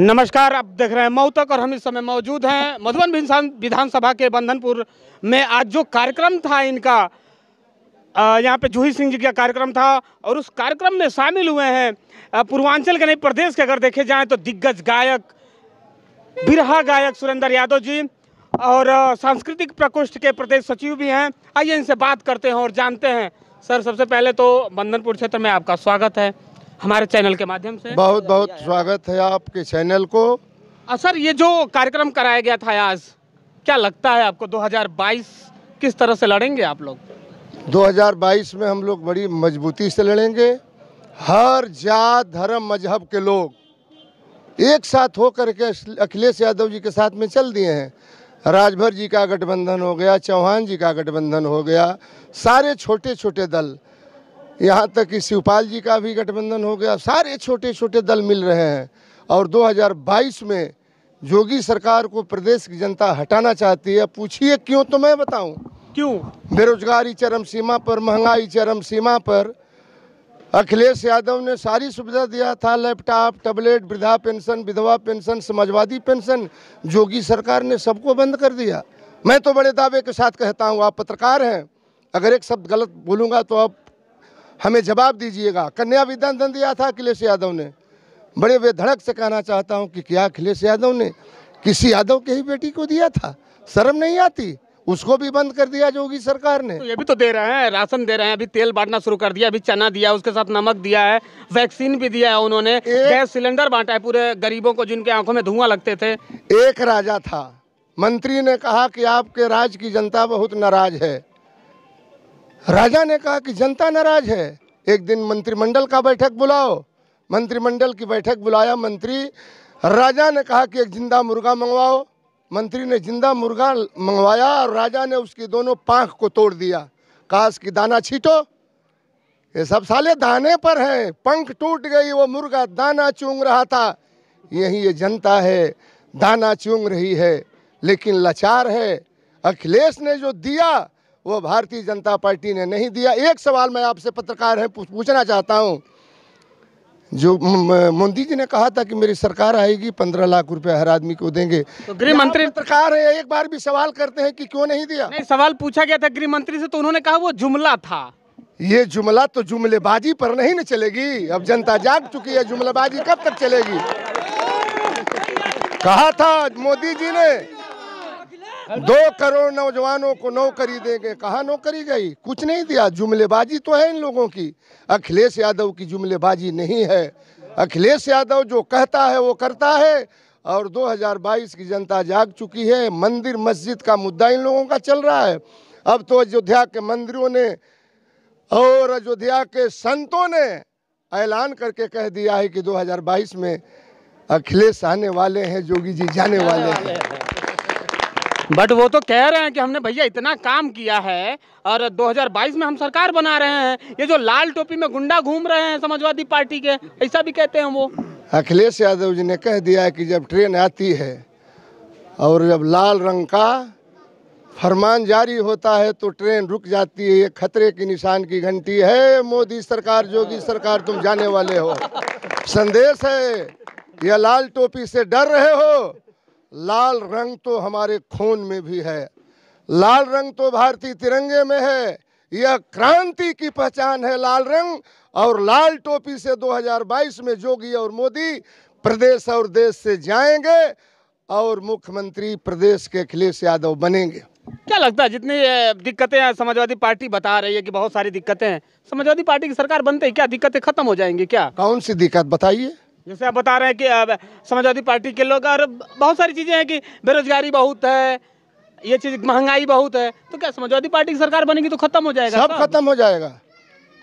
नमस्कार आप देख रहे हैं मऊ तक और हम इस समय मौजूद हैं मधुबन विधानसभा के बंधनपुर में आज जो कार्यक्रम था इनका यहाँ पे जूही सिंह जी का कार्यक्रम था और उस कार्यक्रम में शामिल हुए हैं पूर्वांचल के नहीं प्रदेश के अगर देखे जाएँ तो दिग्गज गायक बिरहा गायक सुरेंद्र यादव जी और सांस्कृतिक प्रकोष्ठ के प्रदेश सचिव भी हैं आइए इनसे बात करते हैं और जानते हैं सर सबसे पहले तो बंधनपुर क्षेत्र में आपका स्वागत है हमारे चैनल के माध्यम से बहुत बहुत स्वागत है आपके चैनल को सर ये जो कार्यक्रम कराया गया था आज क्या लगता है आपको 2022 किस तरह से लड़ेंगे आप लोग 2022 में हम लोग बड़ी मजबूती से लड़ेंगे हर जात धर्म मजहब के लोग एक साथ होकर के अखिलेश यादव जी के साथ में चल दिए हैं राजभर जी का गठबंधन हो गया चौहान जी का गठबंधन हो गया सारे छोटे छोटे दल यहाँ तक कि शिवपाल जी का भी गठबंधन हो गया सारे छोटे छोटे दल मिल रहे हैं और 2022 में योगी सरकार को प्रदेश की जनता हटाना चाहती है पूछिए क्यों तो मैं बताऊं क्यों बेरोजगारी चरम सीमा पर महंगाई चरम सीमा पर अखिलेश यादव ने सारी सुविधा दिया था लैपटॉप टैबलेट वृद्धा पेंशन विधवा पेंशन समाजवादी पेंशन योगी सरकार ने सबको बंद कर दिया मैं तो बड़े दावे के साथ कहता हूँ आप पत्रकार हैं अगर एक शब्द गलत बोलूँगा तो आप हमें जवाब दीजिएगा कन्या भी दन दिया था अखिलेश यादव ने बड़े बेधड़क से कहना चाहता हूँ कि क्या अखिलेश यादव ने किसी यादव के ही बेटी को दिया था शर्म नहीं आती उसको भी बंद कर दिया जोगी सरकार ने तो ये भी तो दे रहे हैं राशन दे रहे हैं अभी तेल बांटना शुरू कर दिया अभी चना दिया उसके साथ नमक दिया है वैक्सीन भी दिया है उन्होंने गैस सिलेंडर बांटा है पूरे गरीबों को जिनके आंखों में धुआं लगते थे एक राजा था मंत्री ने कहा कि आपके राज्य की जनता बहुत नाराज है राजा ने कहा कि जनता नाराज है एक दिन मंत्रिमंडल का बैठक बुलाओ मंत्रिमंडल की बैठक बुलाया मंत्री राजा ने कहा कि एक जिंदा मुर्गा मंगवाओ मंत्री ने जिंदा मुर्गा मंगवाया और राजा ने उसकी दोनों पाख को तोड़ दिया काश की दाना छीटो ये सब साले दाने पर हैं पंख टूट गई वो मुर्गा दाना चूंग रहा था यही ये जनता है दाना चूंग रही है लेकिन लाचार है अखिलेश ने जो दिया वो भारतीय जनता पार्टी ने नहीं दिया एक सवाल मैं आपसे पत्रकार हैं पूछना चाहता हूँ जो मोदी जी ने कहा था कि मेरी सरकार आएगी पंद्रह लाख रुपए हर आदमी को देंगे तो गृह मंत्री पत्रकार है एक बार भी सवाल करते हैं कि क्यों नहीं दिया नहीं सवाल पूछा गया था गृह मंत्री से तो उन्होंने कहा वो जुमला था ये जुमला तो जुमलेबाजी पर नहीं ना चलेगी अब जनता जाग चुकी है जुमलेबाजी कब तक चलेगी कहा था मोदी जी ने दो करोड़ नौजवानों को नौकरी देंगे कहा नौकरी गई कुछ नहीं दिया जुमलेबाजी तो है इन लोगों की अखिलेश यादव की जुमलेबाजी नहीं है अखिलेश यादव जो कहता है वो करता है और 2022 की जनता जाग चुकी है मंदिर मस्जिद का मुद्दा इन लोगों का चल रहा है अब तो अयोध्या के मंदिरों ने और अयोध्या के संतों ने ऐलान करके कह दिया है कि 2022 में अखिलेश आने वाले हैं जोगी जी जाने वाले हैं बट वो तो कह रहे हैं कि हमने भैया इतना काम किया है और 2022 में हम सरकार बना रहे हैं ये जो लाल टोपी में गुंडा घूम रहे हैं समाजवादी पार्टी के ऐसा भी कहते हैं वो अखिलेश यादव जी ने कह दिया है कि जब ट्रेन आती है और जब लाल रंग का फरमान जारी होता है तो ट्रेन रुक जाती है ये खतरे की निशान की घंटी है मोदी सरकार जोगी सरकार तुम जाने वाले हो संदेश है यह लाल टोपी से डर रहे हो लाल रंग तो हमारे खून में भी है लाल रंग तो भारतीय तिरंगे में है यह क्रांति की पहचान है लाल रंग और लाल टोपी से 2022 में जोगी और मोदी प्रदेश और देश से जाएंगे और मुख्यमंत्री प्रदेश के अखिलेश यादव बनेंगे क्या लगता है जितनी दिक्कतें समाजवादी पार्टी बता रही है कि बहुत सारी दिक्कतें हैं समाजवादी पार्टी की सरकार बनते ही क्या दिक्कतें खत्म हो जाएंगी क्या कौन सी दिक्कत बताइए जैसे आप बता रहे हैं कि समाजवादी पार्टी के लोग और बहुत सारी चीज़ें हैं कि बेरोजगारी बहुत है ये चीज़ महंगाई बहुत है तो क्या समाजवादी पार्टी की सरकार बनेगी तो खत्म हो जाएगा सब खत्म हो जाएगा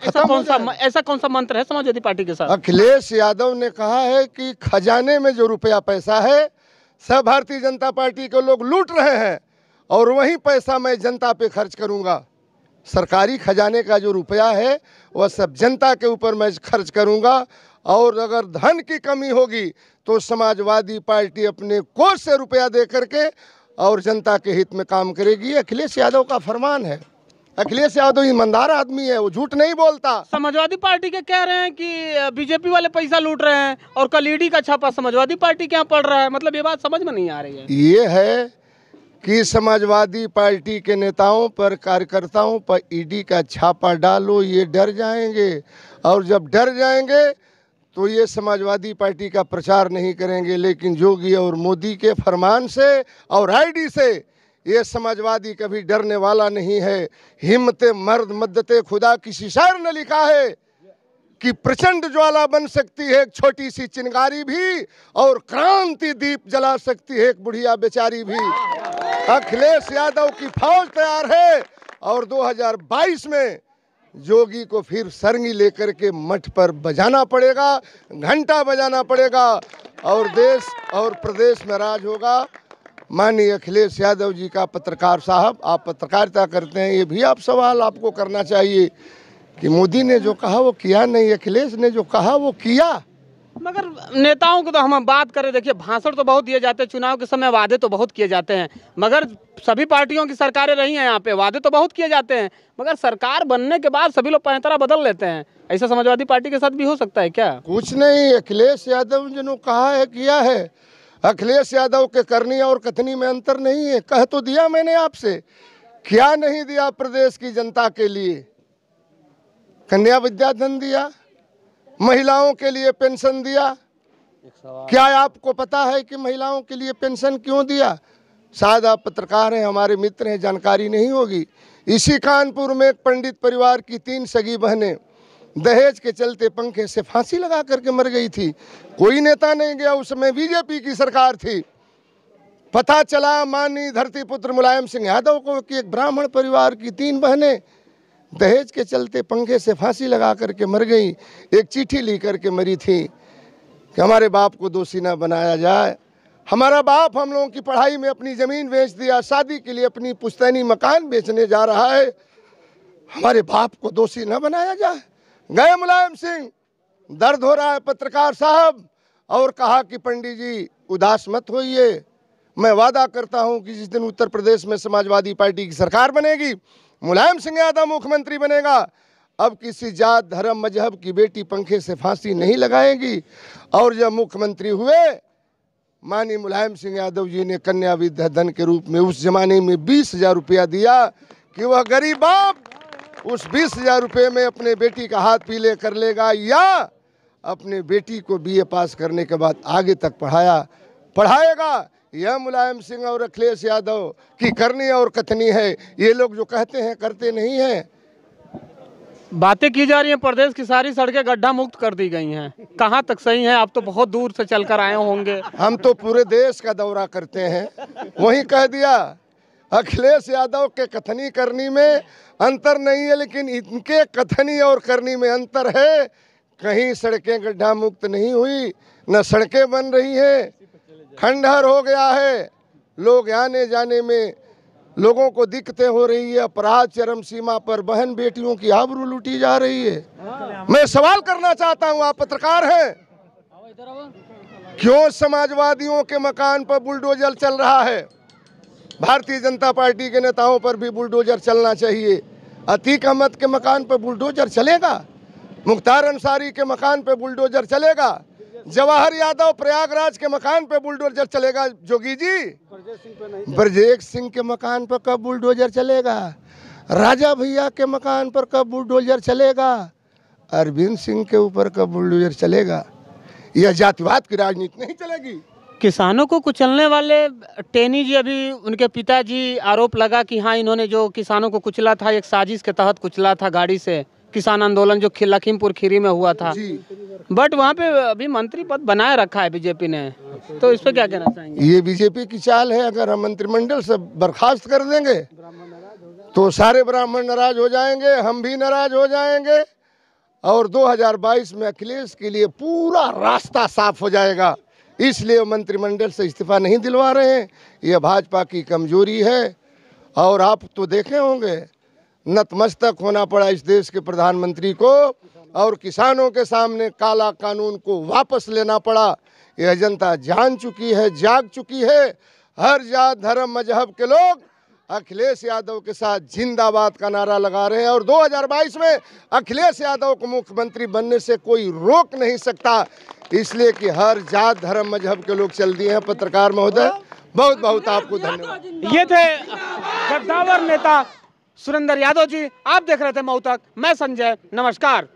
ऐसा कौन सा ऐसा कौन सा मंत्र है समाजवादी पार्टी के साथ अखिलेश यादव ने कहा है कि खजाने में जो रुपया पैसा है सब भारतीय जनता पार्टी के लोग लूट रहे हैं और वही पैसा मैं जनता पे खर्च करूंगा सरकारी खजाने का जो रुपया है वह सब जनता के ऊपर मैं खर्च करूंगा और अगर धन की कमी होगी तो समाजवादी पार्टी अपने कोष से रुपया दे करके और जनता के हित में काम करेगी अखिलेश यादव का फरमान है अखिलेश यादव ईमानदार आदमी है वो झूठ नहीं बोलता समाजवादी पार्टी के कह रहे हैं कि बीजेपी वाले पैसा लूट रहे हैं और कल ईडी का छापा समाजवादी पार्टी क्या पड़ रहा है मतलब ये बात समझ में नहीं आ रही है ये है कि समाजवादी पार्टी के नेताओं पर कार्यकर्ताओं पर ईडी का छापा डालो ये डर जाएंगे और जब डर जाएंगे तो ये समाजवादी पार्टी का प्रचार नहीं करेंगे लेकिन योगी और मोदी के फरमान से और आईडी से ये समाजवादी कभी डरने वाला नहीं है हिम्मत मर्द मद्दते खुदा किसी शायर ने लिखा है कि प्रचंड ज्वाला बन सकती है एक छोटी सी चिंगारी भी और क्रांति दीप जला सकती है एक बुढ़िया बेचारी भी अखिलेश यादव की फौज तैयार है और 2022 में योगी को फिर सरंगी लेकर के मठ पर बजाना पड़ेगा घंटा बजाना पड़ेगा और देश और प्रदेश में राज होगा माननीय अखिलेश यादव जी का पत्रकार साहब आप पत्रकारिता करते हैं ये भी आप सवाल आपको करना चाहिए कि मोदी ने जो कहा वो किया नहीं अखिलेश ने जो कहा वो किया मगर नेताओं को तो हम बात करें देखिए भाषण तो बहुत दिए जाते हैं चुनाव के समय वादे तो बहुत किए जाते हैं मगर सभी पार्टियों की सरकारें रही हैं यहाँ पे वादे तो बहुत किए जाते हैं मगर सरकार बनने के बाद सभी लोग पैंतरा बदल लेते हैं ऐसा समाजवादी पार्टी के साथ भी हो सकता है क्या कुछ नहीं अखिलेश यादव जिन्होंने कहा है किया है अखिलेश यादव के करनी और कथनी में अंतर नहीं है कह तो दिया मैंने आपसे क्या नहीं दिया प्रदेश की जनता के लिए कन्या विद्याधन दिया महिलाओं के लिए पेंशन दिया क्या आपको पता है कि महिलाओं के लिए पेंशन क्यों दिया शायद आप पत्रकार हैं हमारे मित्र हैं जानकारी नहीं होगी इसी कानपुर में एक पंडित परिवार की तीन सगी बहनें दहेज के चलते पंखे से फांसी लगा करके मर गई थी कोई नेता नहीं गया उस समय बीजेपी की सरकार थी पता चला मानी धरती पुत्र मुलायम सिंह यादव को कि एक ब्राह्मण परिवार की तीन बहनें दहेज के चलते पंखे से फांसी लगा करके मर गई एक चिट्ठी ली करके मरी थी कि हमारे बाप को दोषी ना बनाया जाए हमारा बाप हम लोगों की पढ़ाई में अपनी ज़मीन बेच दिया शादी के लिए अपनी पुश्तैनी मकान बेचने जा रहा है हमारे बाप को दोषी ना बनाया जाए गए मुलायम सिंह दर्द हो रहा है पत्रकार साहब और कहा कि पंडित जी उदास मत होइए मैं वादा करता हूं कि जिस दिन उत्तर प्रदेश में समाजवादी पार्टी की सरकार बनेगी मुलायम सिंह यादव मुख्यमंत्री बनेगा अब किसी जात धर्म मजहब की बेटी पंखे से फांसी नहीं लगाएगी और जब मुख्यमंत्री हुए माननीय मुलायम सिंह यादव जी ने कन्या विद्या धन के रूप में उस जमाने में बीस हजार रुपया दिया कि वह गरीब बाप उस बीस हजार रुपये में अपने बेटी का हाथ पीले कर लेगा या अपने बेटी को बीए पास करने के बाद आगे तक पढ़ाया पढ़ाएगा यह मुलायम सिंह और अखिलेश यादव की करनी और कथनी है ये लोग जो कहते हैं करते नहीं हैं बातें की जा रही हैं प्रदेश की सारी सड़कें गड्ढा मुक्त कर दी गई हैं कहाँ तक सही हैं आप तो बहुत दूर से चलकर आए होंगे हम तो पूरे देश का दौरा करते हैं वहीं कह दिया अखिलेश यादव के कथनी करनी में अंतर नहीं है लेकिन इनके कथनी और करनी में अंतर है कहीं सड़कें गड्ढा मुक्त नहीं हुई न सड़कें बन रही हैं खंडहर हो गया है लोग आने जाने में लोगों को दिक्कतें हो रही है अपराध चरम सीमा पर बहन बेटियों की आबरू लूटी जा रही है हाँ। मैं सवाल करना चाहता हूं आप पत्रकार हैं क्यों समाजवादियों के मकान पर बुलडोजर चल रहा है भारतीय जनता पार्टी के नेताओं पर भी बुलडोजर चलना चाहिए अतीक अहमद के मकान पर बुलडोजर चलेगा मुख्तार अंसारी के मकान पर बुलडोजर चलेगा जवाहर यादव प्रयागराज के मकान पे बुलडोजर चलेगा जोगी जी ब्रजेश सिंह के मकान पर कब बुलडोजर चलेगा राजा भैया के मकान पर कब बुलडोजर चलेगा अरविंद सिंह के ऊपर कब बुलडोजर चलेगा यह जातिवाद की राजनीति नहीं चलेगी किसानों को कुचलने वाले टेनी जी अभी उनके पिताजी आरोप लगा कि हाँ इन्होंने जो किसानों को कुचला था एक साजिश के तहत कुचला था गाड़ी से किसान आंदोलन जो लखीमपुर खीरी में हुआ था बट वहाँ पे अभी मंत्री पद बनाए रखा है बीजेपी ने तो इस पर क्या कहना चाहेंगे ये बीजेपी की चाल है अगर हम मंत्रिमंडल से बर्खास्त कर देंगे तो सारे ब्राह्मण नाराज हो जाएंगे हम भी नाराज हो जाएंगे और 2022 में अखिलेश के लिए पूरा रास्ता साफ हो जाएगा इसलिए मंत्रिमंडल से इस्तीफा नहीं दिलवा रहे हैं यह भाजपा की कमजोरी है और आप तो देखे होंगे नतमस्तक होना पड़ा इस देश के प्रधानमंत्री को और किसानों के सामने काला कानून को वापस लेना पड़ा यह जनता जान चुकी है जाग चुकी है हर जात धर्म मजहब के लोग अखिलेश यादव के साथ जिंदाबाद का नारा लगा रहे हैं और 2022 में अखिलेश यादव को मुख्यमंत्री बनने से कोई रोक नहीं सकता इसलिए कि हर जात धर्म मजहब के लोग चल दिए हैं पत्रकार महोदय बहुत बहुत आपको धन्यवाद ये थे गद्दावर नेता सुरेंद्र यादव जी आप देख रहे थे मऊ तक मैं संजय नमस्कार